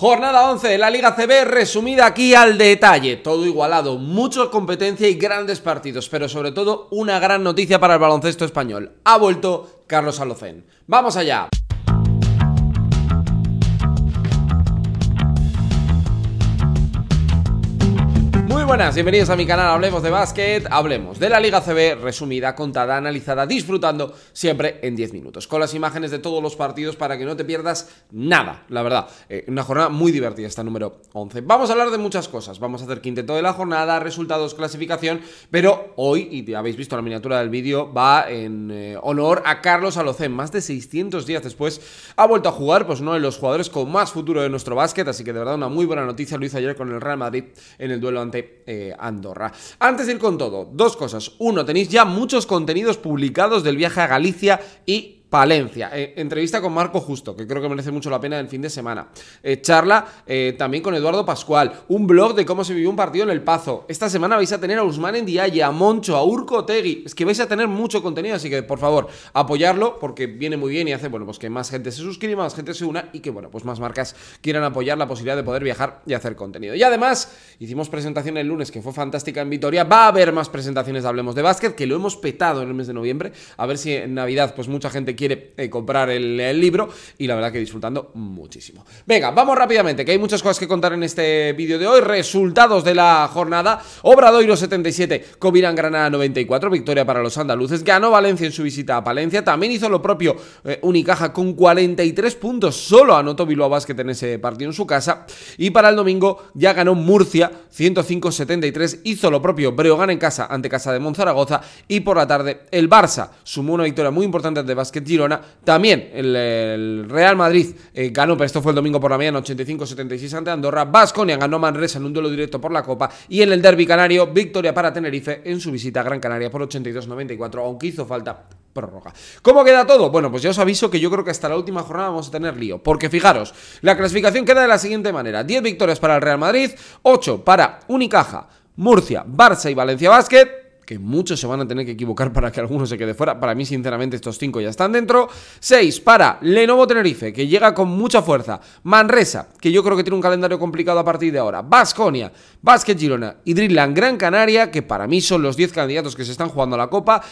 Jornada 11 de la Liga CB resumida aquí al detalle. Todo igualado, mucha competencia y grandes partidos, pero sobre todo una gran noticia para el baloncesto español. Ha vuelto Carlos Alocen. ¡Vamos allá! buenas, bienvenidos a mi canal Hablemos de Básquet, hablemos de la Liga CB resumida, contada, analizada, disfrutando siempre en 10 minutos, con las imágenes de todos los partidos para que no te pierdas nada, la verdad, eh, una jornada muy divertida esta número 11. Vamos a hablar de muchas cosas, vamos a hacer quinteto de la jornada, resultados, clasificación, pero hoy, y ya habéis visto la miniatura del vídeo, va en eh, honor a Carlos Alocen, más de 600 días después ha vuelto a jugar, pues uno de los jugadores con más futuro de nuestro básquet, así que de verdad una muy buena noticia lo hizo ayer con el Real Madrid en el duelo ante eh, Andorra. Antes de ir con todo, dos cosas. Uno, tenéis ya muchos contenidos publicados del viaje a Galicia y Palencia. Eh, entrevista con Marco Justo, que creo que merece mucho la pena el fin de semana. Eh, charla eh, también con Eduardo Pascual. Un blog de cómo se vivió un partido en El Pazo. Esta semana vais a tener a Usman Diaye, a Moncho, a Urco Tegui. Es que vais a tener mucho contenido, así que por favor, apoyarlo porque viene muy bien y hace, bueno, pues que más gente se suscriba, más gente se una y que, bueno, pues más marcas quieran apoyar la posibilidad de poder viajar y hacer contenido. Y además, hicimos presentación el lunes que fue fantástica en Vitoria. Va a haber más presentaciones de Hablemos de Básquet, que lo hemos petado en el mes de noviembre. A ver si en Navidad, pues mucha gente quiere quiere eh, comprar el, libro y la verdad que disfrutando muchísimo. Venga, vamos rápidamente, que hay muchas cosas que contar en este vídeo de hoy. Resultados de la jornada. Obradoiro 77, Covirán Granada 94, victoria para los andaluces. Ganó Valencia en su visita a Palencia. También hizo lo propio eh, Unicaja con 43 puntos. Solo anotó Bilbao Basket en ese partido en su casa. Y para el domingo ya ganó Murcia 105-73. Hizo lo propio Breogán en casa ante Casa de Monzaragoza. Y por la tarde el Barça sumó una victoria muy importante ante básquet Girona. También el, Real Madrid eh, ganó, pero esto fue el domingo por la mañana, 85-76 ante Andorra. Vasconia ganó Manresa en un duelo directo por la Copa. Y en el Derby Canario, victoria para Tenerife en su visita a Gran Canaria por 82-94, aunque hizo falta prórroga. ¿Cómo queda todo? Bueno, pues ya os aviso que yo creo que hasta la última jornada vamos a tener lío, porque fijaros, la clasificación queda de la siguiente manera, 10 victorias para el Real Madrid, 8 para Unicaja, Murcia, Barça y Valencia Basket, que muchos se van a tener que equivocar para que alguno se quede fuera. Para mí, sinceramente, estos cinco ya están dentro. Seis para Lenovo Tenerife, que llega con mucha fuerza. Manresa, que yo creo que tiene un calendario complicado a partir de ahora. Basconia, Basket Girona y Dreamland Gran Canaria, que para mí son los 10 candidatos que se están jugando a la Copa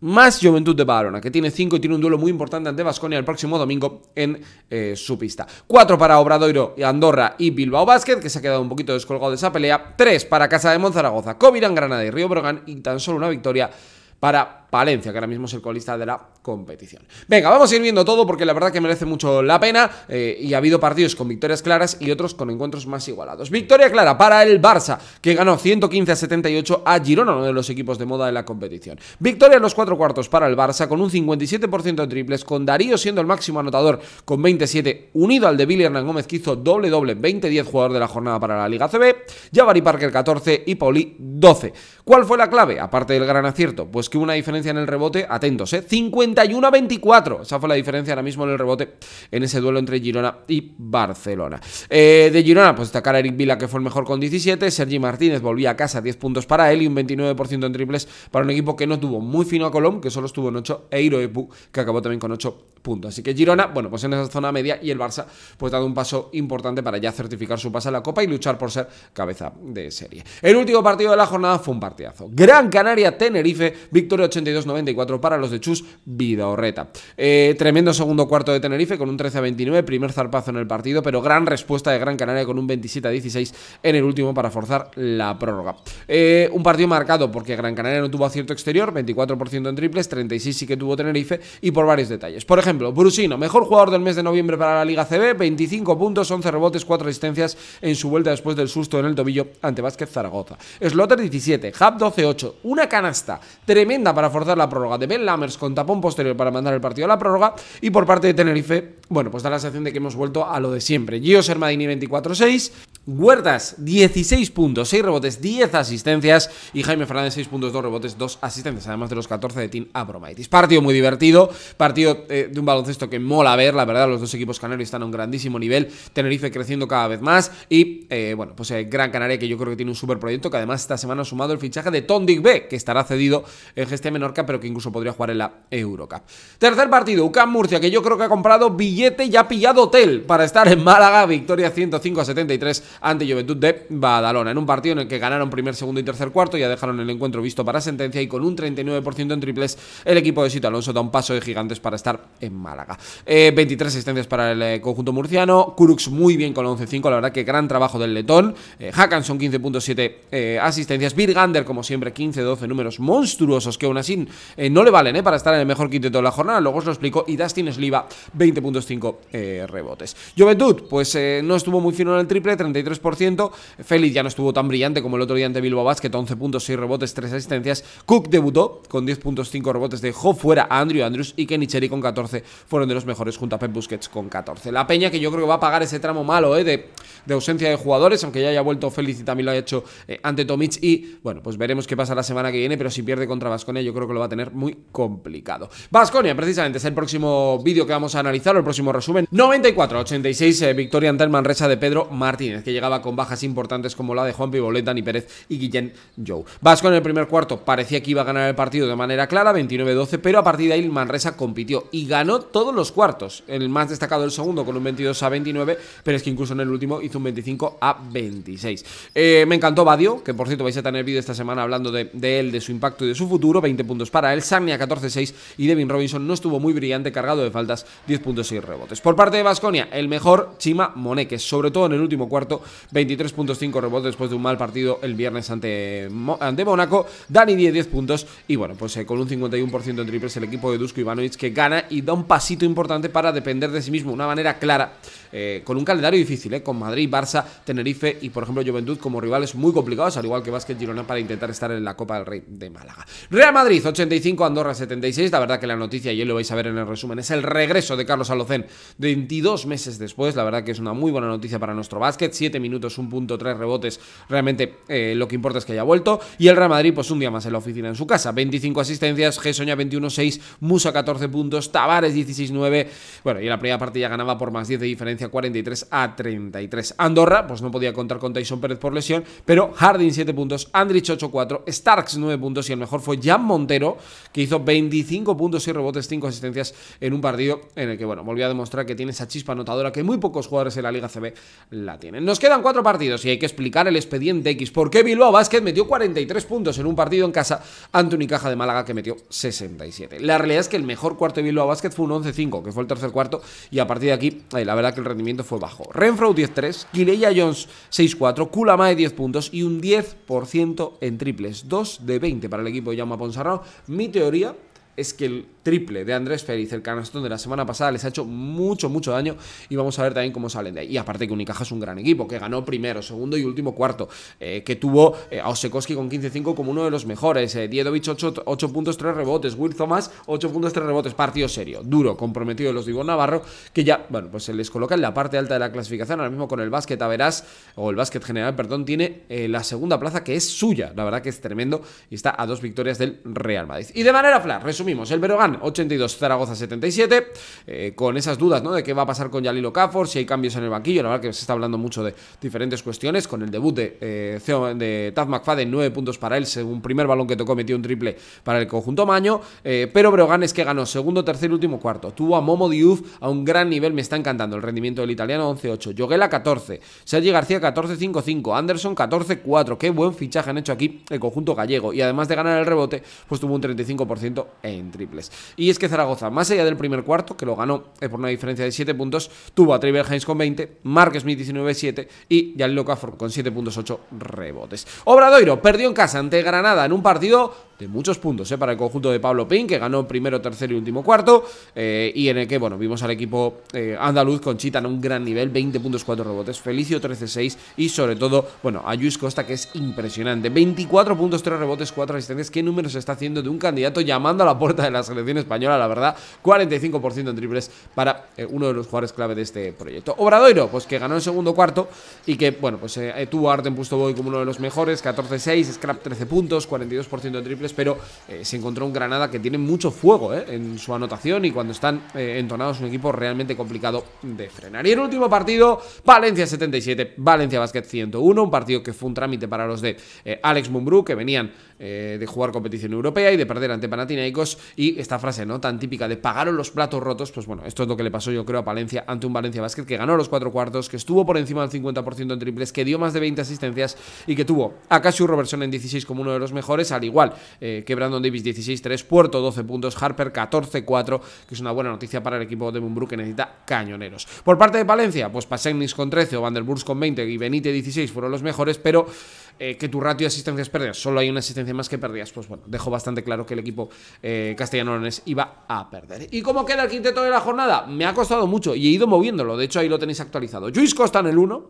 más Juventud de Barona, que tiene 5 y tiene un duelo muy importante ante Vasconia el próximo domingo en eh, su pista. 4 para Obradoiro, Andorra y Bilbao Basket, que se ha quedado un poquito descolgado de esa pelea. 3 para Casa de Monzaragoza, Covirán, Granada y Río Brogan, y tan solo una victoria para Palencia, que ahora mismo es el colista de la competición. Venga, vamos a ir viendo todo porque la verdad que merece mucho la pena eh, y ha habido partidos con victorias claras y otros con encuentros más igualados. Victoria clara para el Barça, que ganó 115 a 78 a Girona, uno de los equipos de moda de la competición. Victoria en los cuatro cuartos para el Barça con un 57% de triples, con Darío siendo el máximo anotador con 27, unido al de Billy Hernán Gómez, que hizo doble-doble, 20-10 jugador de la jornada para la Liga CB, Javari Parker 14 y Poli 12. ¿Cuál fue la clave? Aparte del gran acierto, pues que una diferencia en el rebote, atentos, 51 ¿eh? a 24. Esa fue la diferencia ahora mismo en el rebote en ese duelo entre Girona y Barcelona. Eh, de Girona, pues destacar a Eric Vila, que fue el mejor con 17. Sergi Martínez volvía a casa, 10 puntos para él y un 29% en triples para un equipo que no tuvo muy fino a Colón, que solo estuvo en 8, e que acabó también con 8 Así que Girona, bueno, pues en esa zona media y el Barça, pues dado un paso importante para ya certificar su paso a la Copa y luchar por ser cabeza de serie. El último partido de la jornada fue un partidazo. Gran Canaria-Tenerife, victoria 82-94 para los de Chus Vida Eh, tremendo segundo cuarto de Tenerife con un 13-29, primer zarpazo en el partido, pero gran respuesta de Gran Canaria con un 27-16 en el último para forzar la prórroga. Eh, un partido marcado porque Gran Canaria no tuvo acierto exterior, 24% en triples, 36 sí que tuvo Tenerife y por varios detalles. Por ejemplo, ejemplo, Brusino, mejor jugador del mes de noviembre para la Liga CB, 25 puntos, 11 rebotes, 4 asistencias en su vuelta después del susto en el tobillo ante Vázquez Zaragoza. Slotter 17, Hub 12-8, una canasta tremenda para forzar la prórroga de Ben Lammers con tapón posterior para mandar el partido a la prórroga y por parte de Tenerife, bueno, pues da la sensación de que hemos vuelto a lo de siempre. Gio Hermadini 24-6, Huertas 16 puntos, 6 rebotes, 10 asistencias y Jaime Fernández 6 puntos, 2 rebotes, 2 asistencias, además de los 14 de Team Abromaitis. Partido muy divertido, partido eh, de un baloncesto que mola ver, la verdad, los dos equipos canarios están a un grandísimo nivel, Tenerife creciendo cada vez más y, eh, bueno, pues el eh, Gran Canaria que yo creo que tiene un super proyecto, que además esta semana ha sumado el fichaje de Tondig B, que estará cedido en geste Menorca, pero que incluso podría jugar en la Eurocup. Tercer partido, UCAM Murcia, que yo creo que ha comprado billete y ha pillado hotel para estar en Málaga, victoria 105 a 73 ante Juventud de Badalona, en un partido en el que ganaron primer, segundo y tercer cuarto, ya dejaron el encuentro visto para sentencia y con un 39% en triples, el equipo de Sito Alonso da un paso de gigantes para estar Málaga. 23 eh, asistencias para el eh, conjunto murciano. Kuruks muy bien con 11-5, la verdad que gran trabajo del letón. Eh, son 15.7 eh, asistencias. Birgander, como siempre, 15-12, números monstruosos que aún así no le valen para estar en el mejor quinteto de toda la jornada. Luego os lo explico. Y Dustin Sliva, 20.5 rebotes. Juventud, pues no estuvo muy fino en el triple, 33%. Félix ya no estuvo tan brillante como el otro día ante Bilbao Basket, 11.6 rebotes, 3 asistencias. Cook debutó con 10.5 rebotes, dejó fuera a Andrew Andrews y Kenicheri con 14 fueron de los mejores junto a Pep Busquets con 14. La Peña que yo creo que va a pagar ese tramo malo eh, de, de, ausencia de jugadores, aunque ya haya vuelto Feliz y también lo ha hecho eh, ante Tomic y bueno, pues veremos qué pasa la semana que viene, pero si pierde contra Vasconia yo creo que lo va a tener muy complicado. Vasconia precisamente es el próximo vídeo que vamos a analizar, o el próximo resumen. 94-86 eh, victoria ante el Manresa de Pedro Martínez, que llegaba con bajas importantes como la de Juan Pibolet, Dani Pérez y Guillén Joe. Vasco en el primer cuarto parecía que iba a ganar el partido de manera clara, 29-12, pero a partir de ahí el Manresa compitió y ganó todos los cuartos. El más destacado el segundo con un 22 a 29, pero es que incluso en el último hizo un 25 a 26. Eh, me encantó Badio, que por cierto vais a tener vídeo esta semana hablando de, él, de su impacto y de su futuro. 20 puntos para él, Sarnia 14-6 y Devin Robinson no estuvo muy brillante, cargado de faltas, 10 puntos y rebotes. Por parte de Vasconia, el mejor Chima que sobre todo en el último cuarto, 23.5 rebotes después de un mal partido el viernes ante, ante Mónaco. Dani 10, 10 puntos y bueno, pues eh, con un 51% en triples el equipo de Dusko Ivanovic que gana y da un pasito importante para depender de sí mismo, una manera clara, eh, con un calendario difícil, eh, con Madrid, Barça, Tenerife y, por ejemplo, Juventud como rivales muy complicados, al igual que Básquet Girona, para intentar estar en la Copa del Rey de Málaga. Real Madrid 85, Andorra 76. La verdad que la noticia, y lo vais a ver en el resumen, es el regreso de Carlos Alocén, 22 meses después. La verdad que es una muy buena noticia para nuestro básquet. 7 minutos, 1.3 rebotes. Realmente eh, lo que importa es que haya vuelto. Y el Real Madrid, pues un día más en la oficina en su casa. 25 asistencias, G Soña 21-6, Musa 14 puntos, Tavares 16-9. Bueno, y en la primera parte ya ganaba por más 10 de diferencia, 43 a 33. Andorra, pues no podía contar con Tyson Pérez por lesión, pero Harding 7 puntos, Andrich 8-4, Starks 9 puntos y el mejor fue Jan Montero, que hizo 25 puntos y rebotes, 5 asistencias en un partido en el que, bueno, volvió a demostrar que tiene esa chispa anotadora que muy pocos jugadores en la Liga CB la tienen. Nos quedan 4 partidos y hay que explicar el expediente X. ¿Por qué Bilbao Basket metió 43 puntos en un partido en casa ante Unicaja de Málaga que metió 67? La realidad es que el mejor cuarto de Bilbao Basket fue un 11-5, que fue el tercer cuarto, y a partir de aquí, eh, la verdad que el rendimiento fue bajo. Renfro 10-3, Kileya Jones 6-4, Kulamae 10 puntos y un 10% en triples, 2 de 20 para el equipo de Yama Ponsarrao. Mi teoría es que el triple de Andrés Félix, el canastón de la semana pasada, les ha hecho mucho, mucho daño y vamos a ver también cómo salen de ahí. Y aparte que Unicaja es un gran equipo, que ganó primero, segundo y último cuarto, eh, que tuvo eh, a Osekowski con 15-5 como uno de los mejores, eh, 8, puntos, 3 rebotes, Will Thomas 8 puntos, 3 rebotes, partido serio, duro, comprometido de los de Navarro, que ya, bueno, pues se les coloca en la parte alta de la clasificación, ahora mismo con el básquet a verás, o el básquet general, perdón, tiene eh, la segunda plaza que es suya, la verdad que es tremendo y está a dos victorias del Real Madrid. Y de manera fla, resumen mismos, el Berogán 82, Zaragoza 77, eh, con esas dudas ¿no? de qué va a pasar con Yalilo Cafor, si hay cambios en el banquillo, la verdad que se está hablando mucho de diferentes cuestiones, con el debut de, eh, Taz McFadden, 9 puntos para él, según primer balón que tocó metió un triple para el conjunto Maño, eh, pero Berogán es que ganó segundo, tercer, último, cuarto, tuvo a Momo Diouf a un gran nivel, me está encantando el rendimiento del italiano 11-8, Joguela 14, Sergi García 14-5-5, Anderson 14-4, qué buen fichaje han hecho aquí el conjunto gallego, y además de ganar el rebote, pues tuvo un 35% en en triples. Y es que Zaragoza, más allá del primer cuarto, que lo ganó eh, por una diferencia de 7 puntos, tuvo a Trevor Hines con 20, Mark Smith 19-7 y Jan Locafort con 7.8 rebotes. Obradoiro perdió en casa ante Granada en un partido de muchos puntos ¿eh? para el conjunto de Pablo Pin, que ganó primero, tercer y último cuarto, eh, y en el que, bueno, vimos al equipo eh, andaluz con Chita en un gran nivel, 20 puntos, 4 rebotes, Felicio 13-6 y sobre todo, bueno, a Luis Costa, que es impresionante, 24 puntos, 3 rebotes, 4 asistencias, qué números está haciendo de un candidato llamando a la puerta de la selección española, la verdad, 45% en triples para eh, uno de los jugadores clave de este proyecto. Obradoiro, pues que ganó el segundo cuarto y que, bueno, pues tuvo a Arten Boy como uno de los mejores, 14-6, Scrap 13 puntos, 42% en triples, pero eh, se encontró un Granada que tiene mucho fuego eh, en su anotación y cuando están eh, entonados un equipo realmente complicado de frenar. Y el último partido, Valencia 77, Valencia Basket 101, un partido que fue un trámite para los de Alex Mumbrú, que venían de jugar competición europea y de perder ante Panathinaikos y esta frase no tan típica de pagaron los platos rotos, pues bueno, esto es lo que le pasó yo creo a Valencia ante un Valencia Basket que ganó los cuatro cuartos, que estuvo por encima del 50% en triples, que dio más de 20 asistencias y que tuvo a Casio Robertson en 16 como uno de los mejores, al igual eh, que Brandon Davis 16-3, Puerto 12 puntos, Harper 14-4, que es una buena noticia para el equipo de Mumbrú que necesita cañoneros. Por parte de Valencia, pues Pasegnis con 13, Vanderburgs con 20 y Benite 16 fueron los mejores, pero eh, que tu ratio de asistencias perdidas, solo hay una asistencia más que perdías, pues bueno, dejó bastante claro que el equipo eh, castellano iba a perder. ¿Y cómo queda el quinteto de la jornada? Me ha costado mucho y he ido moviéndolo, de hecho ahí lo tenéis actualizado. Luis Costa en el 1.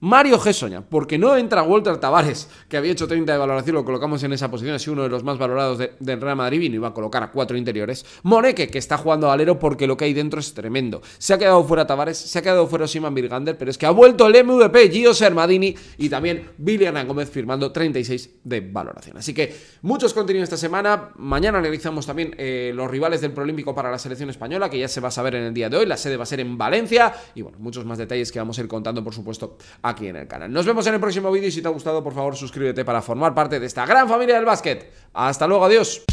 Mario Gessoña, porque no entra Walter Tavares, que había hecho 30 de valoración, lo colocamos en esa posición, ha sido uno de los más valorados de, del Real Madrid y no iba a colocar a cuatro interiores. Moneque, que está jugando alero porque lo que hay dentro es tremendo. Se ha quedado fuera Tavares, se ha quedado fuera Simon Virgander, pero es que ha vuelto el MVP Gio Sermadini y también Villarán Gómez firmando 36 de valoración. Así que muchos contenidos esta semana. Mañana analizamos también eh, los rivales del Prolímpico para la selección española, que ya se va a saber en el día de hoy. La sede va a ser en Valencia y bueno, muchos más detalles que vamos a ir contando, por supuesto aquí en el canal. Nos vemos en el próximo vídeo y si te ha gustado, por favor, suscríbete para formar parte de esta gran familia del básquet. Hasta luego, adiós.